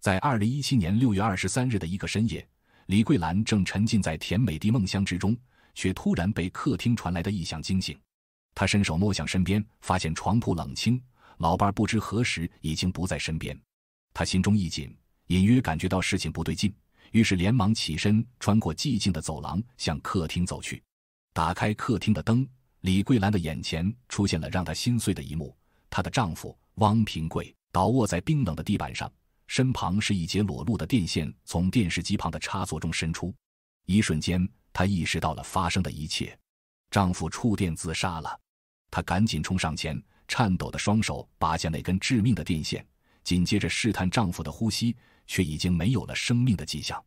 在二零一七年六月二十三日的一个深夜，李桂兰正沉浸在甜美的梦乡之中，却突然被客厅传来的异响惊醒。她伸手摸向身边，发现床铺冷清，老伴儿不知何时已经不在身边。她心中一紧，隐约感觉到事情不对劲，于是连忙起身，穿过寂静的走廊，向客厅走去。打开客厅的灯，李桂兰的眼前出现了让她心碎的一幕：她的丈夫汪平贵倒卧在冰冷的地板上。身旁是一截裸露的电线，从电视机旁的插座中伸出。一瞬间，她意识到了发生的一切：丈夫触电自杀了。她赶紧冲上前，颤抖的双手拔下那根致命的电线，紧接着试探丈夫的呼吸，却已经没有了生命的迹象。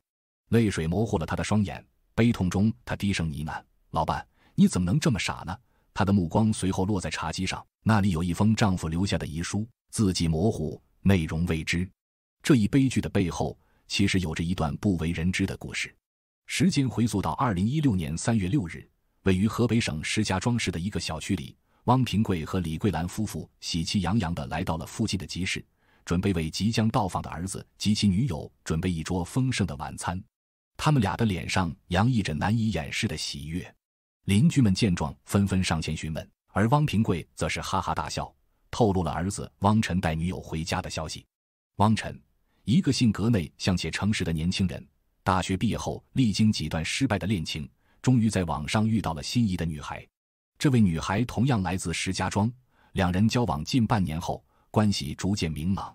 泪水模糊了她的双眼，悲痛中她低声呢喃：“老板，你怎么能这么傻呢？”她的目光随后落在茶几上，那里有一封丈夫留下的遗书，字迹模糊，内容未知。这一悲剧的背后，其实有着一段不为人知的故事。时间回溯到二零一六年三月六日，位于河北省石家庄市的一个小区里，汪平贵和李桂兰夫妇喜气洋洋地来到了附近的集市，准备为即将到访的儿子及其女友准备一桌丰盛的晚餐。他们俩的脸上洋溢着难以掩饰的喜悦。邻居们见状，纷纷上前询问，而汪平贵则是哈哈大笑，透露了儿子汪晨带女友回家的消息。汪晨。一个性格内向且诚实的年轻人，大学毕业后，历经几段失败的恋情，终于在网上遇到了心仪的女孩。这位女孩同样来自石家庄，两人交往近半年后，关系逐渐明朗。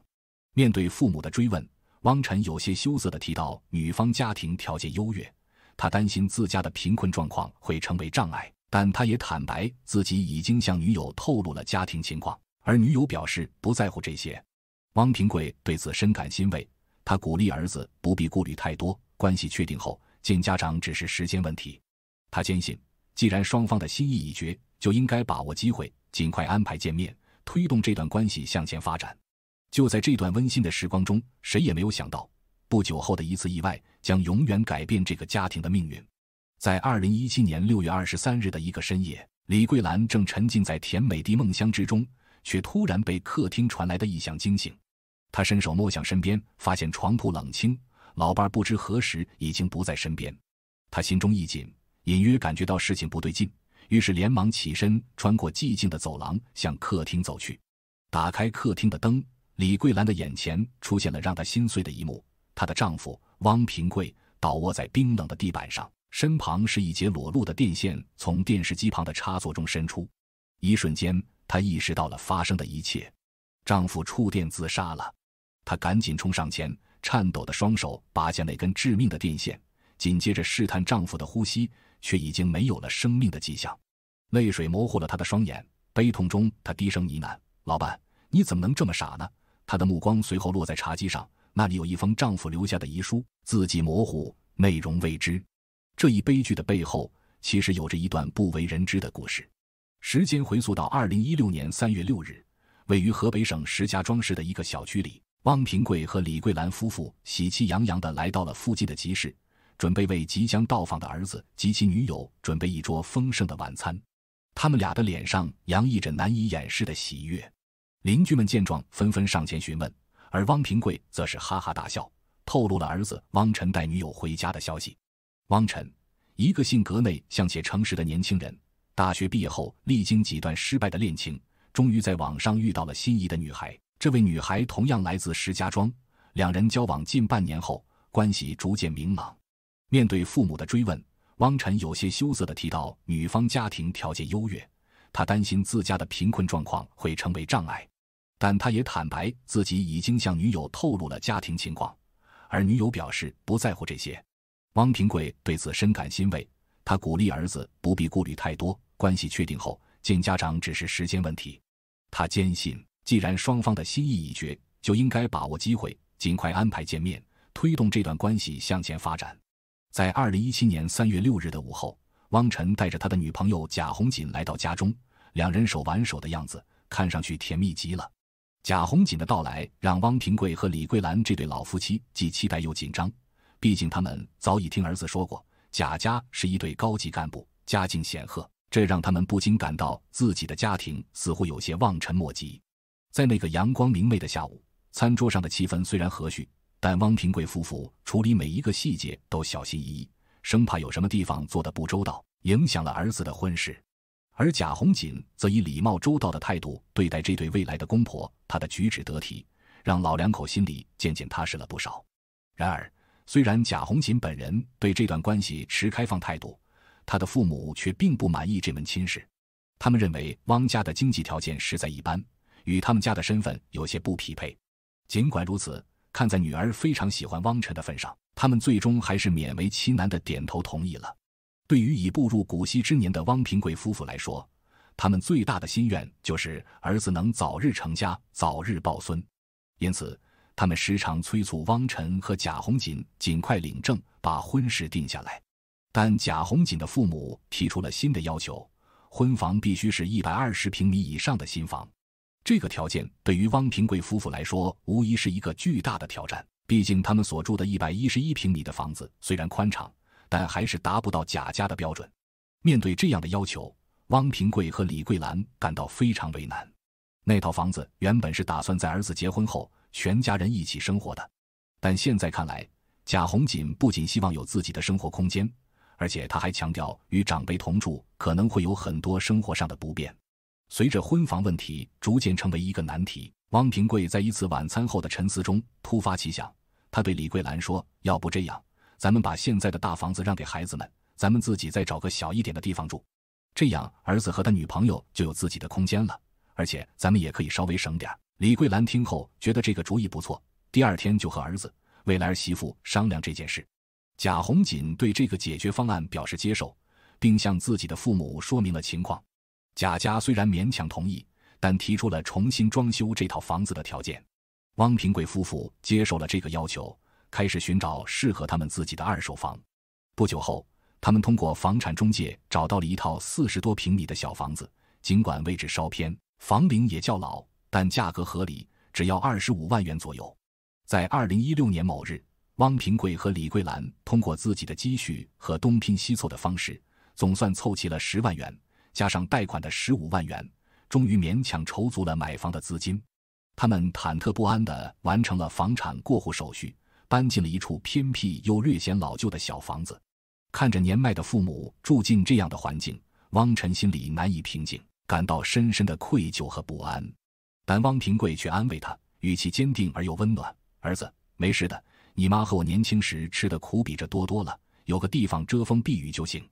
面对父母的追问，汪晨有些羞涩的提到，女方家庭条件优越，他担心自家的贫困状况会成为障碍。但他也坦白自己已经向女友透露了家庭情况，而女友表示不在乎这些。汪平贵对此深感欣慰，他鼓励儿子不必顾虑太多，关系确定后见家长只是时间问题。他坚信，既然双方的心意已决，就应该把握机会，尽快安排见面，推动这段关系向前发展。就在这段温馨的时光中，谁也没有想到，不久后的一次意外将永远改变这个家庭的命运。在二零一七年六月二十三日的一个深夜，李桂兰正沉浸在甜美的梦乡之中。却突然被客厅传来的异响惊醒，他伸手摸向身边，发现床铺冷清，老伴儿不知何时已经不在身边。他心中一紧，隐约感觉到事情不对劲，于是连忙起身，穿过寂静的走廊，向客厅走去。打开客厅的灯，李桂兰的眼前出现了让她心碎的一幕：她的丈夫汪平贵倒卧在冰冷的地板上，身旁是一截裸露的电线从电视机旁的插座中伸出。一瞬间。她意识到了发生的一切，丈夫触电自杀了。她赶紧冲上前，颤抖的双手拔下那根致命的电线，紧接着试探丈夫的呼吸，却已经没有了生命的迹象。泪水模糊了她的双眼，悲痛中她低声呢喃：“老板，你怎么能这么傻呢？”她的目光随后落在茶几上，那里有一封丈夫留下的遗书，字迹模糊，内容未知。这一悲剧的背后，其实有着一段不为人知的故事。时间回溯到二零一六年三月六日，位于河北省石家庄市的一个小区里，汪平贵和李桂兰夫妇喜气洋洋地来到了附近的集市，准备为即将到访的儿子及其女友准备一桌丰盛的晚餐。他们俩的脸上洋溢着难以掩饰的喜悦。邻居们见状，纷纷上前询问，而汪平贵则是哈哈大笑，透露了儿子汪晨带女友回家的消息。汪晨，一个性格内向且诚实的年轻人。大学毕业后，历经几段失败的恋情，终于在网上遇到了心仪的女孩。这位女孩同样来自石家庄，两人交往近半年后，关系逐渐明朗。面对父母的追问，汪晨有些羞涩地提到，女方家庭条件优越，他担心自家的贫困状况会成为障碍。但他也坦白自己已经向女友透露了家庭情况，而女友表示不在乎这些。汪平贵对此深感欣慰，他鼓励儿子不必顾虑太多。关系确定后，见家长只是时间问题。他坚信，既然双方的心意已决，就应该把握机会，尽快安排见面，推动这段关系向前发展。在二零一七年三月六日的午后，汪晨带着他的女朋友贾红锦来到家中，两人手挽手的样子，看上去甜蜜极了。贾红锦的到来让汪平贵和李桂兰这对老夫妻既期待又紧张，毕竟他们早已听儿子说过，贾家是一对高级干部，家境显赫。这让他们不禁感到自己的家庭似乎有些望尘莫及。在那个阳光明媚的下午，餐桌上的气氛虽然和煦，但汪平贵夫妇处理每一个细节都小心翼翼，生怕有什么地方做的不周到，影响了儿子的婚事。而贾红锦则以礼貌周到的态度对待这对未来的公婆，他的举止得体，让老两口心里渐渐踏实了不少。然而，虽然贾红锦本人对这段关系持开放态度，他的父母却并不满意这门亲事，他们认为汪家的经济条件实在一般，与他们家的身份有些不匹配。尽管如此，看在女儿非常喜欢汪晨的份上，他们最终还是勉为其难的点头同意了。对于已步入古稀之年的汪平贵夫妇来说，他们最大的心愿就是儿子能早日成家，早日抱孙。因此，他们时常催促汪晨和贾红锦尽快领证，把婚事定下来。但贾红锦的父母提出了新的要求，婚房必须是一百二十平米以上的新房。这个条件对于汪平贵夫妇来说，无疑是一个巨大的挑战。毕竟他们所住的一百一十一平米的房子虽然宽敞，但还是达不到贾家的标准。面对这样的要求，汪平贵和李桂兰感到非常为难。那套房子原本是打算在儿子结婚后，全家人一起生活的，但现在看来，贾红锦不仅希望有自己的生活空间。而且他还强调，与长辈同住可能会有很多生活上的不便。随着婚房问题逐渐成为一个难题，汪平贵在一次晚餐后的沉思中突发奇想，他对李桂兰说：“要不这样，咱们把现在的大房子让给孩子们，咱们自己再找个小一点的地方住，这样儿子和他女朋友就有自己的空间了，而且咱们也可以稍微省点儿。”李桂兰听后觉得这个主意不错，第二天就和儿子、未来儿媳妇商量这件事。贾红锦对这个解决方案表示接受，并向自己的父母说明了情况。贾家虽然勉强同意，但提出了重新装修这套房子的条件。汪平贵夫妇接受了这个要求，开始寻找适合他们自己的二手房。不久后，他们通过房产中介找到了一套四十多平米的小房子，尽管位置稍偏，房龄也较老，但价格合理，只要二十五万元左右。在二零一六年某日。汪平贵和李桂兰通过自己的积蓄和东拼西凑的方式，总算凑齐了十万元，加上贷款的十五万元，终于勉强筹足了买房的资金。他们忐忑不安地完成了房产过户手续，搬进了一处偏僻又略显老旧的小房子。看着年迈的父母住进这样的环境，汪晨心里难以平静，感到深深的愧疚和不安。但汪平贵却安慰他，语气坚定而又温暖：“儿子，没事的。”你妈和我年轻时吃的苦比这多多了，有个地方遮风避雨就行。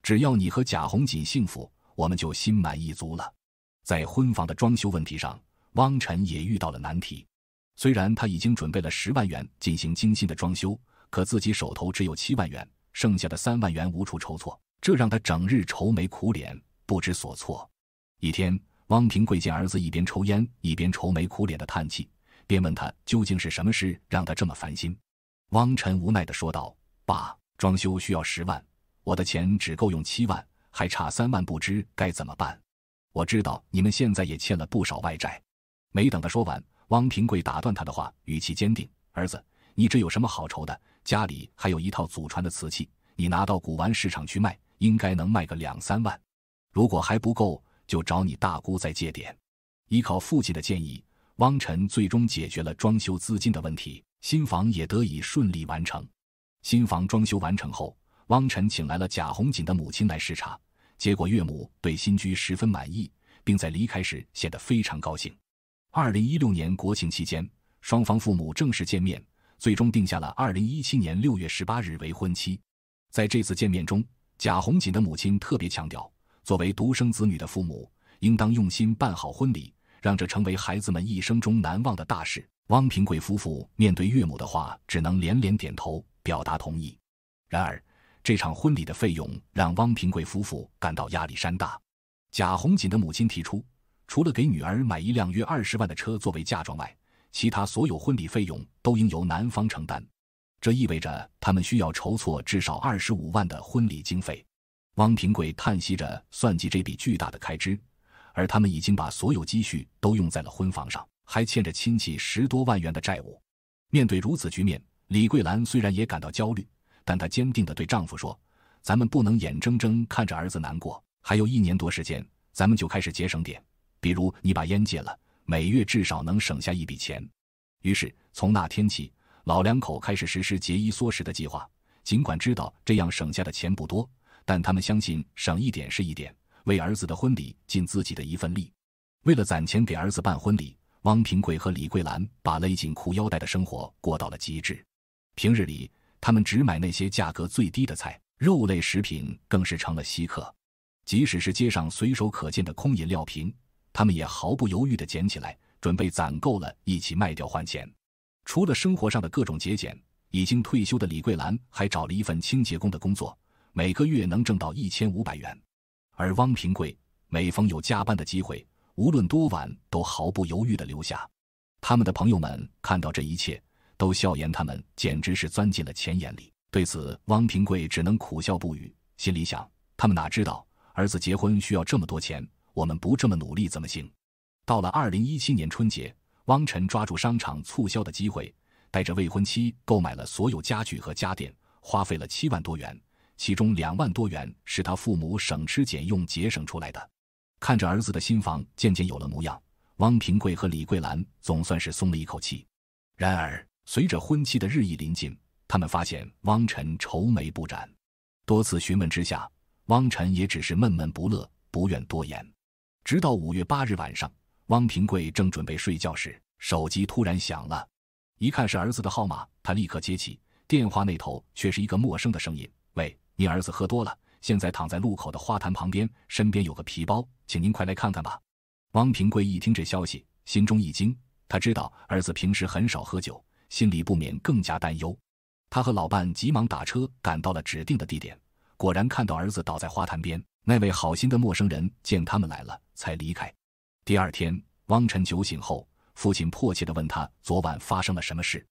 只要你和贾红锦幸福，我们就心满意足了。在婚房的装修问题上，汪晨也遇到了难题。虽然他已经准备了十万元进行精心的装修，可自己手头只有七万元，剩下的三万元无处筹措，这让他整日愁眉苦脸，不知所措。一天，汪平贵见儿子一边抽烟一边愁眉苦脸地叹气，便问他究竟是什么事让他这么烦心。汪晨无奈的说道：“爸，装修需要十万，我的钱只够用七万，还差三万，不知该怎么办。我知道你们现在也欠了不少外债。”没等他说完，汪平贵打断他的话，语气坚定：“儿子，你这有什么好愁的？家里还有一套祖传的瓷器，你拿到古玩市场去卖，应该能卖个两三万。如果还不够，就找你大姑再借点。”依靠父亲的建议，汪晨最终解决了装修资金的问题。新房也得以顺利完成。新房装修完成后，汪晨请来了贾红锦的母亲来视察，结果岳母对新居十分满意，并在离开时显得非常高兴。二零一六年国庆期间，双方父母正式见面，最终定下了二零一七年六月十八日为婚期。在这次见面中，贾红锦的母亲特别强调，作为独生子女的父母，应当用心办好婚礼。让这成为孩子们一生中难忘的大事。汪平贵夫妇面对岳母的话，只能连连点头，表达同意。然而，这场婚礼的费用让汪平贵夫妇感到压力山大。贾红锦的母亲提出，除了给女儿买一辆约二十万的车作为嫁妆外，其他所有婚礼费用都应由男方承担。这意味着他们需要筹措至少二十五万的婚礼经费。汪平贵叹息着算计这笔巨大的开支。而他们已经把所有积蓄都用在了婚房上，还欠着亲戚十多万元的债务。面对如此局面，李桂兰虽然也感到焦虑，但她坚定地对丈夫说：“咱们不能眼睁睁看着儿子难过。还有一年多时间，咱们就开始节省点，比如你把烟戒了，每月至少能省下一笔钱。”于是从那天起，老两口开始实施节衣缩食的计划。尽管知道这样省下的钱不多，但他们相信省一点是一点。为儿子的婚礼尽自己的一份力。为了攒钱给儿子办婚礼，汪平贵和李桂兰把勒紧裤腰带的生活过到了极致。平日里，他们只买那些价格最低的菜，肉类食品更是成了稀客。即使是街上随手可见的空饮料瓶，他们也毫不犹豫地捡起来，准备攒够了一起卖掉换钱。除了生活上的各种节俭，已经退休的李桂兰还找了一份清洁工的工作，每个月能挣到一千五百元。而汪平贵每逢有加班的机会，无论多晚都毫不犹豫地留下。他们的朋友们看到这一切，都笑言他们简直是钻进了钱眼里。对此，汪平贵只能苦笑不语，心里想：他们哪知道儿子结婚需要这么多钱？我们不这么努力怎么行？到了二零一七年春节，汪晨抓住商场促销的机会，带着未婚妻购买了所有家具和家电，花费了七万多元。其中两万多元是他父母省吃俭用节省出来的，看着儿子的新房渐渐有了模样，汪平贵和李桂兰总算是松了一口气。然而，随着婚期的日益临近，他们发现汪晨愁眉不展，多次询问之下，汪晨也只是闷闷不乐，不愿多言。直到五月八日晚上，汪平贵正准备睡觉时，手机突然响了，一看是儿子的号码，他立刻接起，电话那头却是一个陌生的声音：“喂。”您儿子喝多了，现在躺在路口的花坛旁边，身边有个皮包，请您快来看看吧。汪平贵一听这消息，心中一惊，他知道儿子平时很少喝酒，心里不免更加担忧。他和老伴急忙打车赶到了指定的地点，果然看到儿子倒在花坛边。那位好心的陌生人见他们来了，才离开。第二天，汪晨酒醒后，父亲迫切地问他昨晚发生了什么事。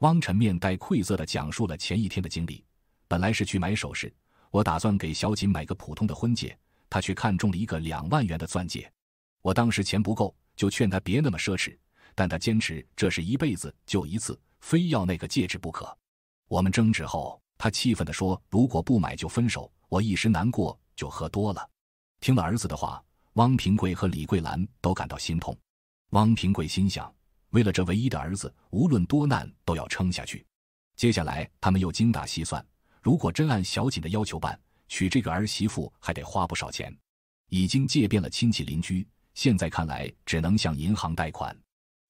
汪晨面带愧色地讲述了前一天的经历。本来是去买首饰，我打算给小锦买个普通的婚戒，他却看中了一个两万元的钻戒。我当时钱不够，就劝他别那么奢侈，但他坚持这是一辈子就一次，非要那个戒指不可。我们争执后，他气愤地说：“如果不买就分手。”我一时难过，就喝多了。听了儿子的话，汪平贵和李桂兰都感到心痛。汪平贵心想，为了这唯一的儿子，无论多难都要撑下去。接下来，他们又精打细算。如果真按小锦的要求办，娶这个儿媳妇还得花不少钱。已经借遍了亲戚邻居，现在看来只能向银行贷款。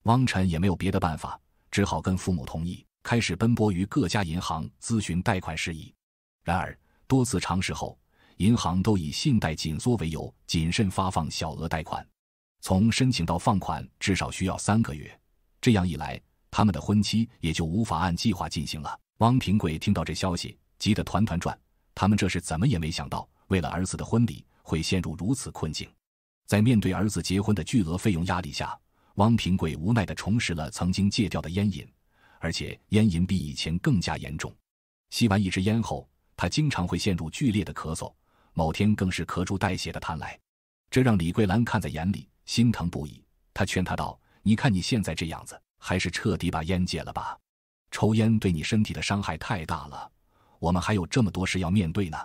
汪晨也没有别的办法，只好跟父母同意，开始奔波于各家银行咨询贷款事宜。然而多次尝试后，银行都以信贷紧缩为由，谨慎发放小额贷款。从申请到放款，至少需要三个月。这样一来，他们的婚期也就无法按计划进行了。汪平贵听到这消息。急得团团转，他们这是怎么也没想到，为了儿子的婚礼会陷入如此困境。在面对儿子结婚的巨额费用压力下，汪平贵无奈地重拾了曾经戒掉的烟瘾，而且烟瘾比以前更加严重。吸完一支烟后，他经常会陷入剧烈的咳嗽，某天更是咳出带血的痰来，这让李桂兰看在眼里，心疼不已。他劝他道：“你看你现在这样子，还是彻底把烟戒了吧，抽烟对你身体的伤害太大了。”我们还有这么多事要面对呢。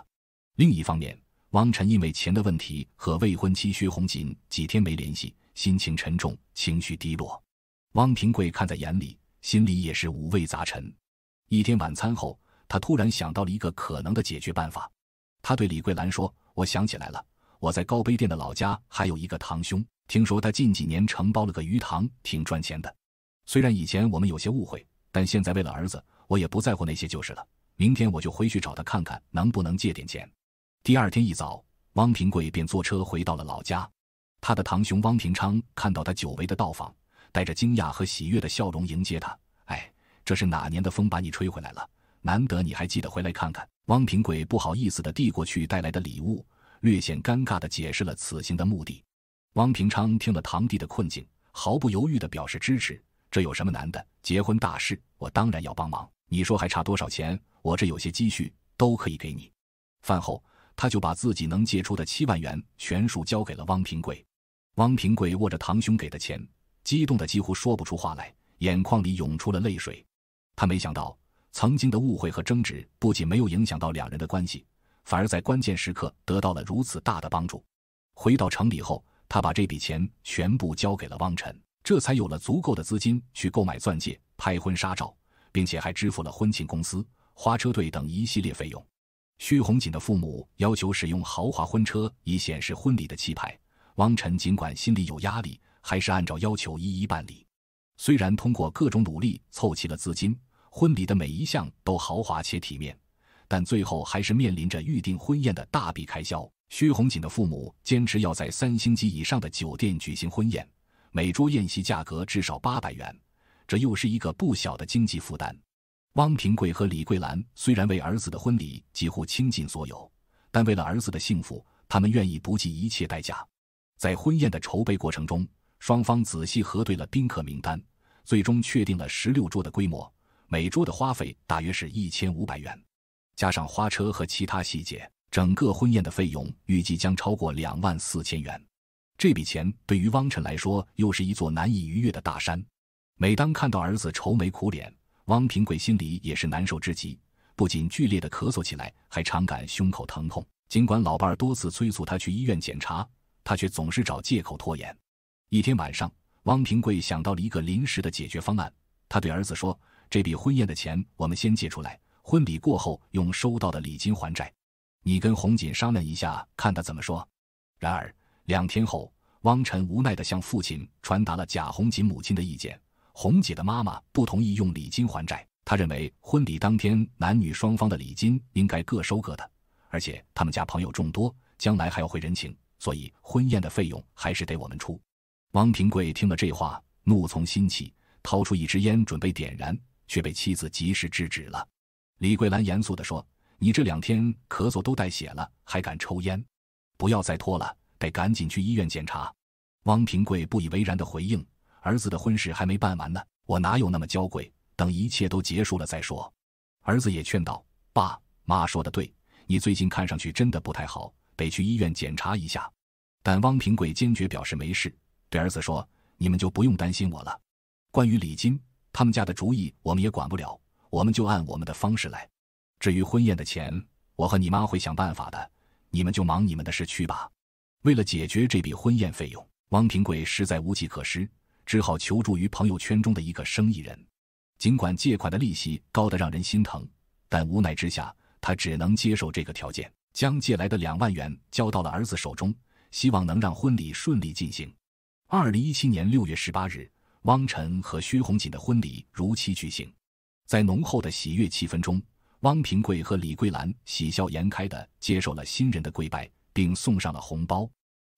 另一方面，汪晨因为钱的问题和未婚妻薛红锦几天没联系，心情沉重，情绪低落。汪平贵看在眼里，心里也是五味杂陈。一天晚餐后，他突然想到了一个可能的解决办法，他对李桂兰说：“我想起来了，我在高碑店的老家还有一个堂兄，听说他近几年承包了个鱼塘，挺赚钱的。虽然以前我们有些误会，但现在为了儿子，我也不在乎那些就是了。”明天我就回去找他看看，能不能借点钱。第二天一早，汪平贵便坐车回到了老家。他的堂兄汪平昌看到他久违的到访，带着惊讶和喜悦的笑容迎接他。哎，这是哪年的风把你吹回来了？难得你还记得回来看看。汪平贵不好意思地递过去带来的礼物，略显尴尬地解释了此行的目的。汪平昌听了堂弟的困境，毫不犹豫地表示支持。这有什么难的？结婚大事，我当然要帮忙。你说还差多少钱？我这有些积蓄，都可以给你。饭后，他就把自己能借出的七万元全数交给了汪平贵。汪平贵握着堂兄给的钱，激动得几乎说不出话来，眼眶里涌出了泪水。他没想到，曾经的误会和争执不仅没有影响到两人的关系，反而在关键时刻得到了如此大的帮助。回到城里后，他把这笔钱全部交给了汪晨，这才有了足够的资金去购买钻戒、拍婚纱照，并且还支付了婚庆公司。花车队等一系列费用，薛红锦的父母要求使用豪华婚车，以显示婚礼的气派。汪晨尽管心里有压力，还是按照要求一一办理。虽然通过各种努力凑齐了资金，婚礼的每一项都豪华且体面，但最后还是面临着预定婚宴的大笔开销。薛红锦的父母坚持要在三星级以上的酒店举行婚宴，每桌宴席价格至少八百元，这又是一个不小的经济负担。汪平贵和李桂兰虽然为儿子的婚礼几乎倾尽所有，但为了儿子的幸福，他们愿意不计一切代价。在婚宴的筹备过程中，双方仔细核对了宾客名单，最终确定了十六桌的规模，每桌的花费大约是一千五百元，加上花车和其他细节，整个婚宴的费用预计将超过两万四千元。这笔钱对于汪晨来说又是一座难以逾越的大山。每当看到儿子愁眉苦脸，汪平贵心里也是难受之极，不仅剧烈的咳嗽起来，还常感胸口疼痛。尽管老伴儿多次催促他去医院检查，他却总是找借口拖延。一天晚上，汪平贵想到了一个临时的解决方案，他对儿子说：“这笔婚宴的钱我们先借出来，婚礼过后用收到的礼金还债。你跟红锦商量一下，看他怎么说。”然而，两天后，汪晨无奈地向父亲传达了贾红锦母亲的意见。红姐的妈妈不同意用礼金还债，她认为婚礼当天男女双方的礼金应该各收各的，而且他们家朋友众多，将来还要回人情，所以婚宴的费用还是得我们出。汪平贵听了这话，怒从心起，掏出一支烟准备点燃，却被妻子及时制止了。李桂兰严肃地说：“你这两天咳嗽都带血了，还敢抽烟？不要再拖了，得赶紧去医院检查。”汪平贵不以为然的回应。儿子的婚事还没办完呢，我哪有那么娇贵？等一切都结束了再说。儿子也劝道：“爸妈说的对，你最近看上去真的不太好，得去医院检查一下。”但汪平贵坚决表示没事，对儿子说：“你们就不用担心我了。关于礼金，他们家的主意我们也管不了，我们就按我们的方式来。至于婚宴的钱，我和你妈会想办法的。你们就忙你们的事去吧。”为了解决这笔婚宴费用，汪平贵实在无计可施。只好求助于朋友圈中的一个生意人，尽管借款的利息高得让人心疼，但无奈之下，他只能接受这个条件，将借来的两万元交到了儿子手中，希望能让婚礼顺利进行。二零一七年六月十八日，汪晨和薛红锦的婚礼如期举行，在浓厚的喜悦气氛中，汪平贵和李桂兰喜笑颜开地接受了新人的跪拜，并送上了红包。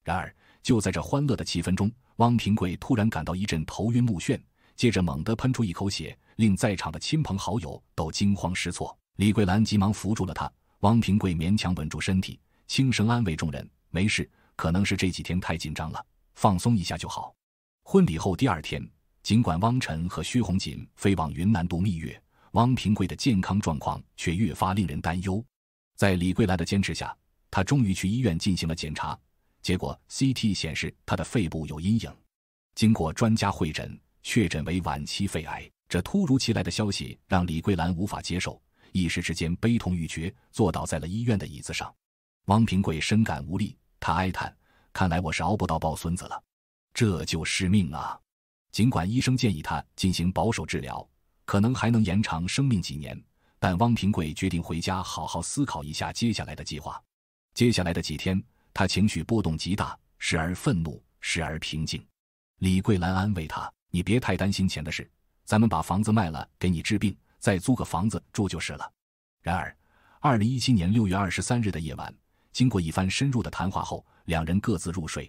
然而，就在这欢乐的气氛中，汪平贵突然感到一阵头晕目眩，接着猛地喷出一口血，令在场的亲朋好友都惊慌失措。李桂兰急忙扶住了他，汪平贵勉强稳住身体，轻声安慰众人：“没事，可能是这几天太紧张了，放松一下就好。”婚礼后第二天，尽管汪晨和薛红锦飞往云南度蜜月，汪平贵的健康状况却越发令人担忧。在李桂兰的坚持下，他终于去医院进行了检查。结果 CT 显示他的肺部有阴影，经过专家会诊，确诊为晚期肺癌。这突如其来的消息让李桂兰无法接受，一时之间悲痛欲绝，坐倒在了医院的椅子上。汪平贵深感无力，他哀叹：“看来我是熬不到抱孙子了，这就是命啊！”尽管医生建议他进行保守治疗，可能还能延长生命几年，但汪平贵决定回家好好思考一下接下来的计划。接下来的几天。他情绪波动极大，时而愤怒，时而平静。李桂兰安慰他：“你别太担心钱的事，咱们把房子卖了，给你治病，再租个房子住就是了。”然而，二零一七年六月二十三日的夜晚，经过一番深入的谈话后，两人各自入睡。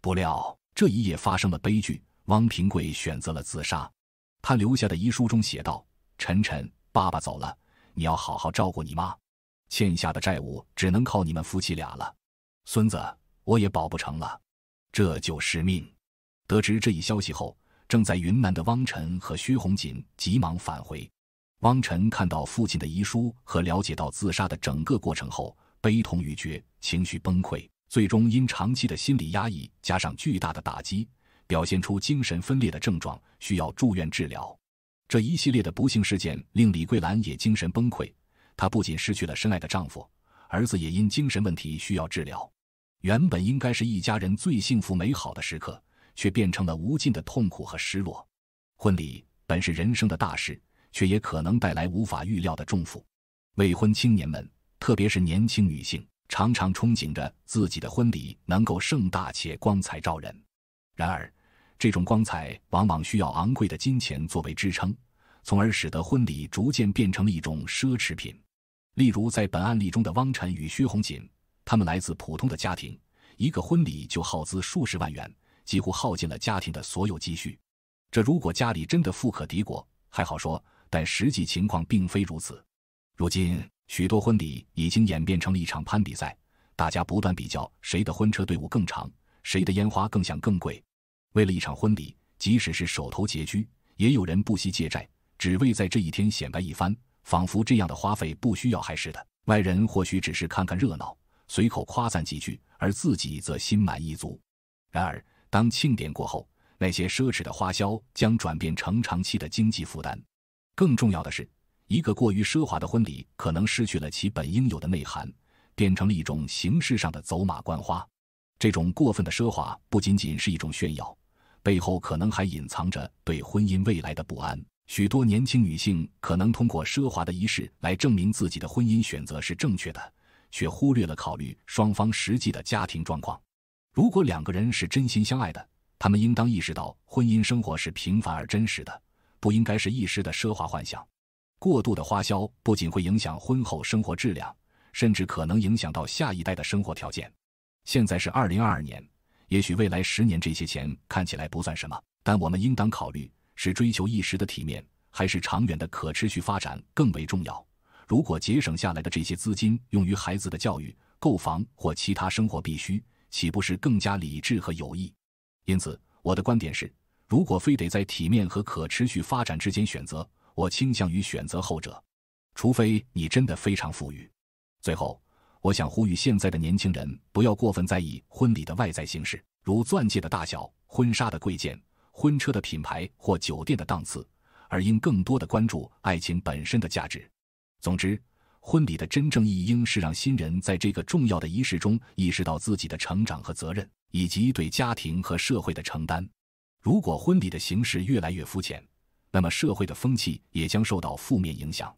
不料，这一夜发生了悲剧。汪平贵选择了自杀。他留下的遗书中写道：“晨晨，爸爸走了，你要好好照顾你妈，欠下的债务只能靠你们夫妻俩了。”孙子，我也保不成了，这就是命。得知这一消息后，正在云南的汪晨和薛红锦急忙返回。汪晨看到父亲的遗书和了解到自杀的整个过程后，悲痛欲绝，情绪崩溃，最终因长期的心理压抑加上巨大的打击，表现出精神分裂的症状，需要住院治疗。这一系列的不幸事件令李桂兰也精神崩溃，她不仅失去了深爱的丈夫，儿子也因精神问题需要治疗。原本应该是一家人最幸福美好的时刻，却变成了无尽的痛苦和失落。婚礼本是人生的大事，却也可能带来无法预料的重负。未婚青年们，特别是年轻女性，常常憧憬着自己的婚礼能够盛大且光彩照人。然而，这种光彩往往需要昂贵的金钱作为支撑，从而使得婚礼逐渐变成了一种奢侈品。例如，在本案例中的汪晨与薛红锦。他们来自普通的家庭，一个婚礼就耗资数十万元，几乎耗尽了家庭的所有积蓄。这如果家里真的富可敌国，还好说；但实际情况并非如此。如今，许多婚礼已经演变成了一场攀比赛，大家不断比较谁的婚车队伍更长，谁的烟花更响更贵。为了一场婚礼，即使是手头拮据，也有人不惜借债，只为在这一天显摆一番，仿佛这样的花费不需要还是的。外人或许只是看看热闹。随口夸赞几句，而自己则心满意足。然而，当庆典过后，那些奢侈的花销将转变成长期的经济负担。更重要的是，一个过于奢华的婚礼可能失去了其本应有的内涵，变成了一种形式上的走马观花。这种过分的奢华不仅仅是一种炫耀，背后可能还隐藏着对婚姻未来的不安。许多年轻女性可能通过奢华的仪式来证明自己的婚姻选择是正确的。却忽略了考虑双方实际的家庭状况。如果两个人是真心相爱的，他们应当意识到婚姻生活是平凡而真实的，不应该是一时的奢华幻想。过度的花销不仅会影响婚后生活质量，甚至可能影响到下一代的生活条件。现在是二零二二年，也许未来十年这些钱看起来不算什么，但我们应当考虑是追求一时的体面，还是长远的可持续发展更为重要。如果节省下来的这些资金用于孩子的教育、购房或其他生活必需，岂不是更加理智和有益？因此，我的观点是：如果非得在体面和可持续发展之间选择，我倾向于选择后者。除非你真的非常富裕。最后，我想呼吁现在的年轻人不要过分在意婚礼的外在形式，如钻戒的大小、婚纱的贵贱、婚车的品牌或酒店的档次，而应更多的关注爱情本身的价值。总之，婚礼的真正意应是让新人在这个重要的仪式中意识到自己的成长和责任，以及对家庭和社会的承担。如果婚礼的形式越来越肤浅，那么社会的风气也将受到负面影响。